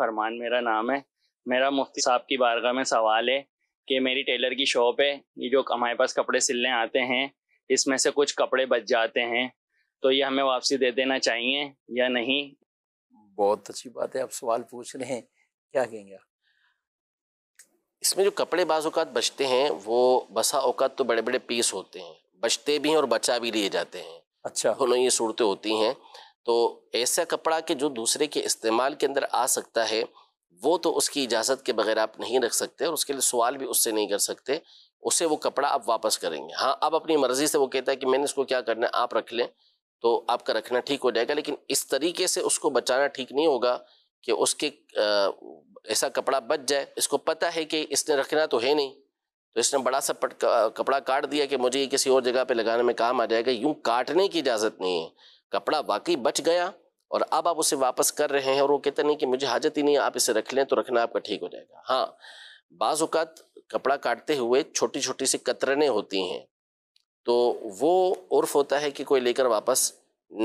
फरमान मेरा नाम है मेरा मुफ्ती साहब की बारगाह में सवाल है कि मेरी टेलर की शॉप है ये जो हमारे पास कपड़े सिलने आते हैं इसमें से कुछ कपड़े बच जाते हैं तो ये हमें वापसी दे देना चाहिए या नहीं बहुत अच्छी बात है आप सवाल पूछ रहे हैं क्या कहेंगे इसमें जो कपड़े बाज़ात बचते हैं वो बसा औकात तो बड़े बड़े पीस होते हैं बचते भी हैं और बचा भी लिए जाते हैं अच्छा दोनों ये सूरतें होती हैं तो ऐसा कपड़ा के जो दूसरे के इस्तेमाल के अंदर आ सकता है वो तो उसकी इजाज़त के बगैर आप नहीं रख सकते और उसके लिए सवाल भी उससे नहीं कर सकते उसे वो कपड़ा आप वापस करेंगे हाँ आप अपनी मर्ज़ी से वो कहता है कि मैंने इसको क्या करना है आप रख लें तो आपका रखना ठीक हो जाएगा लेकिन इस तरीके से उसको बचाना ठीक नहीं होगा कि उसके ऐसा कपड़ा बच जाए इसको पता है कि इसने रखना तो है नहीं तो इसने बड़ा सा पट कपड़ा काट दिया कि मुझे ये किसी और जगह पे लगाने में काम आ जाएगा यूं काटने की इजाज़त नहीं है कपड़ा वाकई बच गया और अब आप उसे वापस कर रहे हैं और वो कहते नहीं कि मुझे हाजत ही नहीं आप इसे रख लें तो रखना आपका ठीक हो जाएगा हाँ बाज़ात कपड़ा काटते हुए छोटी छोटी सी कतरने होती हैं तो वो उर्फ होता है कि कोई लेकर वापस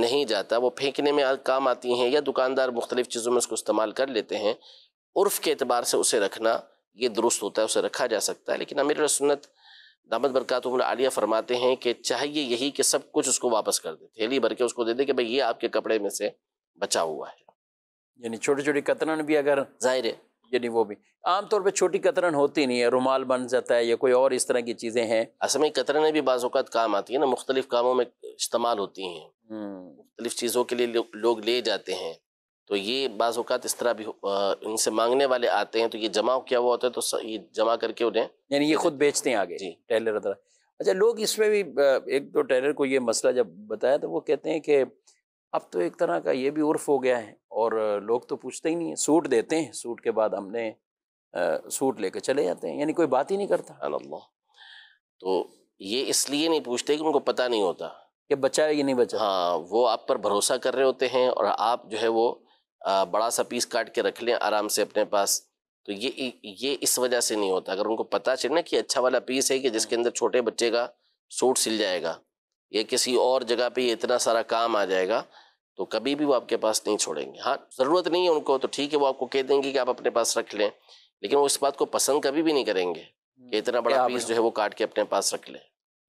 नहीं जाता वो फेंकने में काम आती हैं या दुकानदार मुख्तलिफ़ चीज़ों में उसको इस्तेमाल कर लेते हैं उर्फ के अतबार से उसे रखना ये दुरुस्त होता है उसे रखा जा सकता है लेकिन अमीर सुन्नत दामद आलिया फरमाते हैं कि चाहिए यही कि सब कुछ उसको वापस कर दे थैली भर के उसको दे दे कि भाई ये आपके कपड़े में से बचा हुआ है यानी छोटी छोटी कतरन भी अगर जाहिर है यानी वो भी आमतौर पर छोटी कतरन होती नहीं है रुमाल बन जाता है या कोई और इस तरह की चीज़ें हैं असम कतरने भी बाज़ात काम आती है ना मुख्तलिफ कामों में इस्तेमाल होती हैं हम्म। मुख्तलिफ चीज़ों के लिए लोग ले जाते हैं तो ये बाज़ात इस तरह भी इनसे मांगने वाले आते हैं तो ये जमा क्या हुआ होता है तो ये जमा करके उन्हें यानी ये खुद बेचते हैं आगे जी टेलर अदरा अच्छा लोग इसमें भी एक दो तो टेलर को ये मसला जब बताया तो वो कहते हैं कि अब तो एक तरह का ये भी उर्फ हो गया है और लोग तो पूछते ही नहीं है सूट देते हैं सूट के बाद हमने सूट लेके चले जाते हैं यानी कोई बात ही नहीं करता अल्लाह तो ये इसलिए नहीं पूछते कि उनको पता नहीं होता कि बचा है कि नहीं बचा हाँ वो आप पर भरोसा कर रहे होते हैं और आप जो है वो बड़ा सा पीस काट के रख लें आराम से अपने पास तो ये ये इस वजह से नहीं होता अगर उनको पता चले ना कि अच्छा वाला पीस है कि जिसके हाँ। अंदर छोटे बच्चे का सूट सिल जाएगा या किसी और जगह पे इतना सारा काम आ जाएगा तो कभी भी वो आपके पास नहीं छोड़ेंगे हाँ ज़रूरत नहीं है उनको तो ठीक है वो आपको कह देंगे कि आप अपने पास रख लें लेकिन वो इस बात को पसंद कभी भी नहीं करेंगे कि हाँ, इतना बड़ा पीस जो है वो काट के अपने पास रख लें